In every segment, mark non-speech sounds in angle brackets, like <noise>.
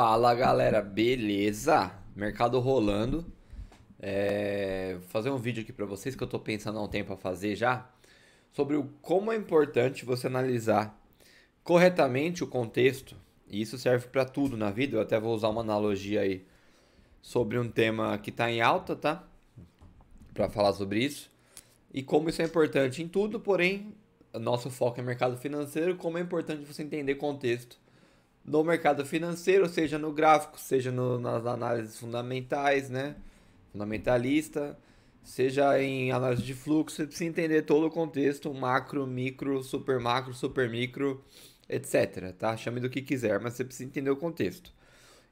Fala galera, beleza? Mercado rolando. É... Vou fazer um vídeo aqui para vocês que eu estou pensando há um tempo a fazer já sobre o como é importante você analisar corretamente o contexto. E isso serve para tudo na vida. Eu até vou usar uma analogia aí sobre um tema que está em alta, tá? Para falar sobre isso e como isso é importante em tudo, porém, nosso foco é mercado financeiro, como é importante você entender contexto no mercado financeiro, seja no gráfico, seja no, nas análises fundamentais, né? Fundamentalista, seja em análise de fluxo, você precisa entender todo o contexto, macro, micro, super macro, super micro, etc, tá? Chame do que quiser, mas você precisa entender o contexto.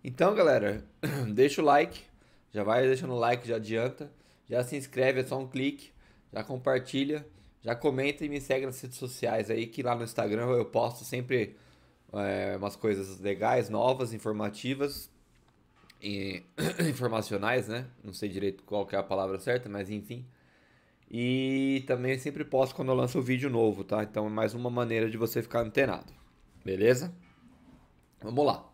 Então, galera, <clears throat> deixa o like, já vai deixando o like, já adianta, já se inscreve, é só um clique, já compartilha, já comenta e me segue nas redes sociais aí, que lá no Instagram eu posto sempre é, umas coisas legais, novas, informativas e <clears throat> informacionais, né? Não sei direito qual é a palavra certa, mas enfim. E também sempre posto quando eu lanço um vídeo novo, tá? Então é mais uma maneira de você ficar antenado. Beleza? Vamos lá.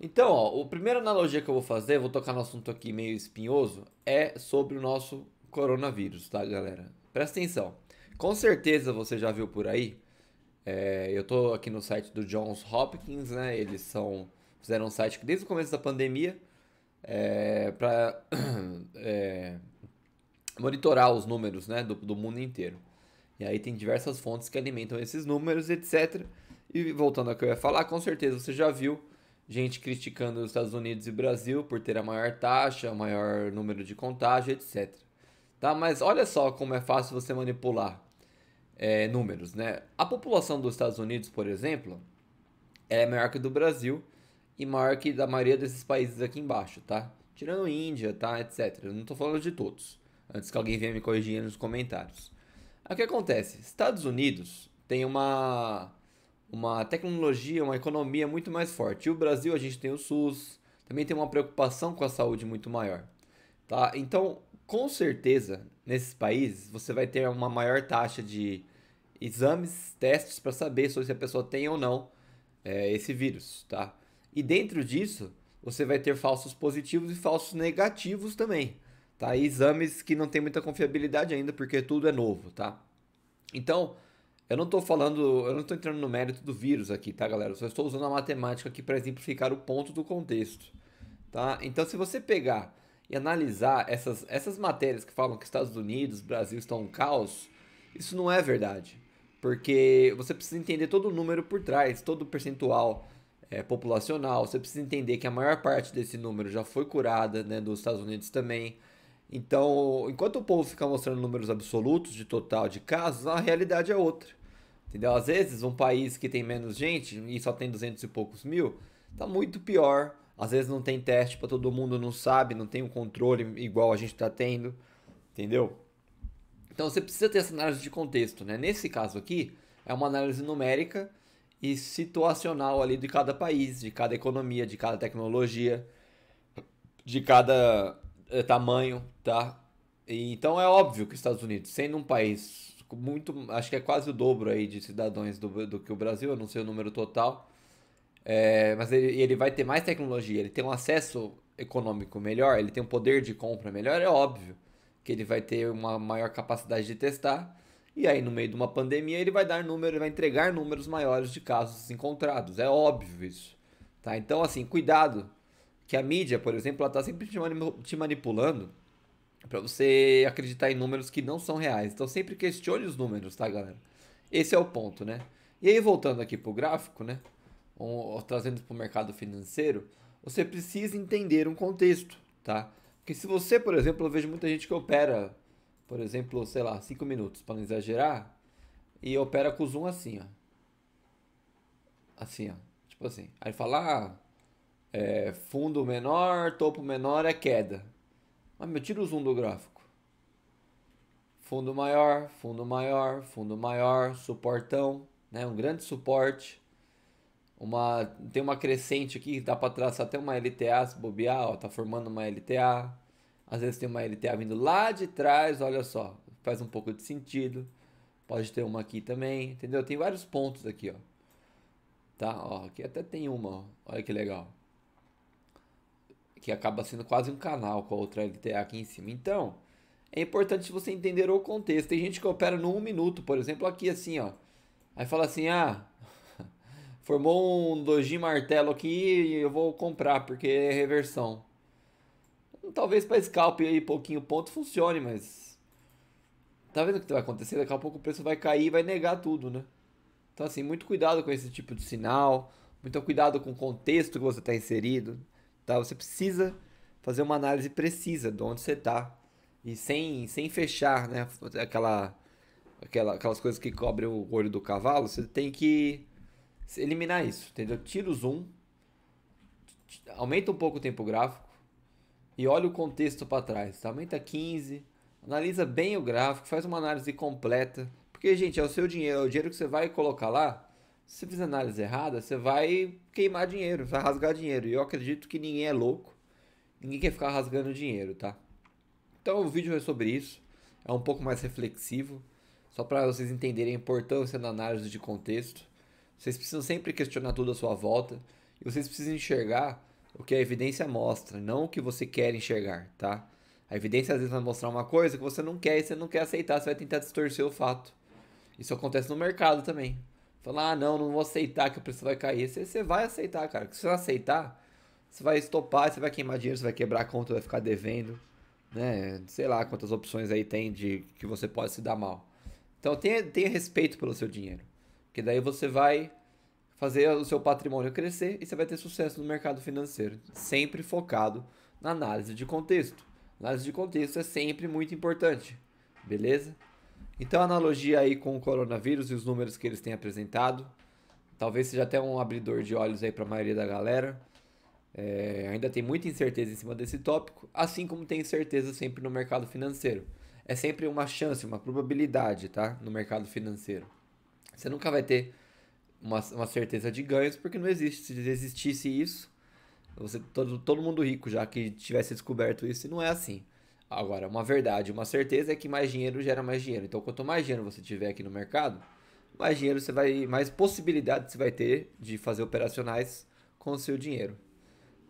Então, ó, o primeiro analogia que eu vou fazer, vou tocar no assunto aqui meio espinhoso, é sobre o nosso coronavírus, tá, galera? Presta atenção. Com certeza você já viu por aí é, eu estou aqui no site do Johns Hopkins, né? Eles são, fizeram um site que desde o começo da pandemia é, para <coughs> é, monitorar os números né, do, do mundo inteiro. E aí tem diversas fontes que alimentam esses números, etc. E voltando ao que eu ia falar, com certeza você já viu gente criticando os Estados Unidos e Brasil por ter a maior taxa, o maior número de contágio, etc. Tá? Mas olha só como é fácil você manipular é, números, né? A população dos Estados Unidos, por exemplo, é maior que do Brasil e maior que da maioria desses países aqui embaixo, tá? Tirando Índia, tá? Etc. Eu não tô falando de todos. Antes que alguém venha me corrigir nos comentários. O que acontece? Estados Unidos tem uma, uma tecnologia, uma economia muito mais forte. E o Brasil, a gente tem o SUS, também tem uma preocupação com a saúde muito maior. Tá? Então, com certeza, nesses países, você vai ter uma maior taxa de exames, testes para saber se a pessoa tem ou não é, esse vírus, tá? E dentro disso, você vai ter falsos positivos e falsos negativos também, tá? E exames que não tem muita confiabilidade ainda, porque tudo é novo, tá? Então, eu não estou falando, eu não estou entrando no mérito do vírus aqui, tá, galera? Eu só estou usando a matemática aqui para exemplificar o ponto do contexto, tá? Então, se você pegar e analisar essas, essas matérias que falam que Estados Unidos, Brasil estão um caos, isso não é verdade. Porque você precisa entender todo o número por trás, todo o percentual é, populacional. Você precisa entender que a maior parte desse número já foi curada, né, dos Estados Unidos também. Então, enquanto o povo fica mostrando números absolutos de total de casos, a realidade é outra. Entendeu? Às vezes, um país que tem menos gente e só tem 200 e poucos mil, tá muito pior. Às vezes não tem teste para todo mundo, não sabe, não tem um controle igual a gente está tendo. Entendeu? Então você precisa ter essa análise de contexto, né? Nesse caso aqui, é uma análise numérica e situacional ali de cada país, de cada economia, de cada tecnologia, de cada eh, tamanho, tá? E, então é óbvio que os Estados Unidos, sendo um país muito, acho que é quase o dobro aí de cidadãos do, do que o Brasil, eu não sei o número total, é, mas ele, ele vai ter mais tecnologia, ele tem um acesso econômico melhor, ele tem um poder de compra melhor, é óbvio que ele vai ter uma maior capacidade de testar. E aí, no meio de uma pandemia, ele vai dar número, ele vai entregar números maiores de casos encontrados. É óbvio isso. Tá? Então, assim, cuidado. Que a mídia, por exemplo, ela está sempre te manipulando para você acreditar em números que não são reais. Então, sempre questione os números, tá, galera? Esse é o ponto, né? E aí, voltando aqui pro gráfico, né? trazendo para o mercado financeiro, você precisa entender um contexto, tá? Porque se você, por exemplo, eu vejo muita gente que opera, por exemplo, sei lá, 5 minutos, para não exagerar, e opera com o zoom assim, ó. Assim, ó. Tipo assim. Aí fala, ah, é, fundo menor, topo menor é queda. Mas meu, tira o zoom do gráfico. Fundo maior, fundo maior, fundo maior, suportão, né? Um grande suporte uma tem uma crescente aqui, dá para traçar até uma LTA se bobear, ó, tá formando uma LTA. Às vezes tem uma LTA vindo lá de trás, olha só, faz um pouco de sentido. Pode ter uma aqui também, entendeu? Tem vários pontos aqui, ó. Tá, ó, aqui até tem uma, ó. Olha que legal. Que acaba sendo quase um canal com a outra LTA aqui em cima. Então, é importante você entender o contexto. Tem gente que opera no 1 um minuto, por exemplo, aqui assim, ó. Aí fala assim: "Ah, Formou um Doji Martelo aqui e eu vou comprar, porque é reversão. Talvez para scalp aí pouquinho ponto funcione, mas... Tá vendo o que vai acontecer? Daqui a pouco o preço vai cair e vai negar tudo, né? Então assim, muito cuidado com esse tipo de sinal. Muito cuidado com o contexto que você está inserido. Tá? Você precisa fazer uma análise precisa de onde você está. E sem, sem fechar né? Aquela, aquela, aquelas coisas que cobrem o olho do cavalo, você tem que eliminar isso, entendeu? Tira o zoom, aumenta um pouco o tempo gráfico e olha o contexto para trás. Tá? Aumenta 15, analisa bem o gráfico, faz uma análise completa. Porque, gente, é o seu dinheiro, é o dinheiro que você vai colocar lá. Se você fizer análise errada, você vai queimar dinheiro, vai rasgar dinheiro. E eu acredito que ninguém é louco, ninguém quer ficar rasgando dinheiro, tá? Então o vídeo é sobre isso, é um pouco mais reflexivo, só para vocês entenderem a importância da análise de contexto. Vocês precisam sempre questionar tudo à sua volta e vocês precisam enxergar o que a evidência mostra, não o que você quer enxergar, tá? A evidência às vezes vai mostrar uma coisa que você não quer e você não quer aceitar, você vai tentar distorcer o fato. Isso acontece no mercado também. Falar, ah, não, não vou aceitar que o preço vai cair. Você, você vai aceitar, cara. Se você não aceitar, você vai estopar, você vai queimar dinheiro, você vai quebrar a conta, vai ficar devendo. Né? Sei lá quantas opções aí tem de que você pode se dar mal. Então tenha, tenha respeito pelo seu dinheiro. Porque daí você vai fazer o seu patrimônio crescer e você vai ter sucesso no mercado financeiro, sempre focado na análise de contexto. Análise de contexto é sempre muito importante, beleza? Então, analogia aí com o coronavírus e os números que eles têm apresentado, talvez seja até um abridor de olhos aí para a maioria da galera. É, ainda tem muita incerteza em cima desse tópico, assim como tem incerteza sempre no mercado financeiro. É sempre uma chance, uma probabilidade, tá? No mercado financeiro. Você nunca vai ter uma, uma certeza de ganhos, porque não existe. Se existisse isso, você, todo, todo mundo rico já que tivesse descoberto isso, e não é assim. Agora, uma verdade, uma certeza é que mais dinheiro gera mais dinheiro. Então, quanto mais dinheiro você tiver aqui no mercado, mais dinheiro você vai, mais possibilidade você vai ter de fazer operacionais com o seu dinheiro.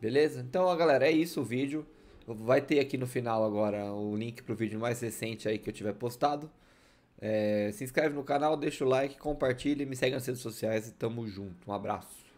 Beleza? Então, galera, é isso o vídeo. Vai ter aqui no final agora o link para o vídeo mais recente aí que eu tiver postado. É, se inscreve no canal, deixa o like, compartilha e me segue nas redes sociais e tamo junto. Um abraço.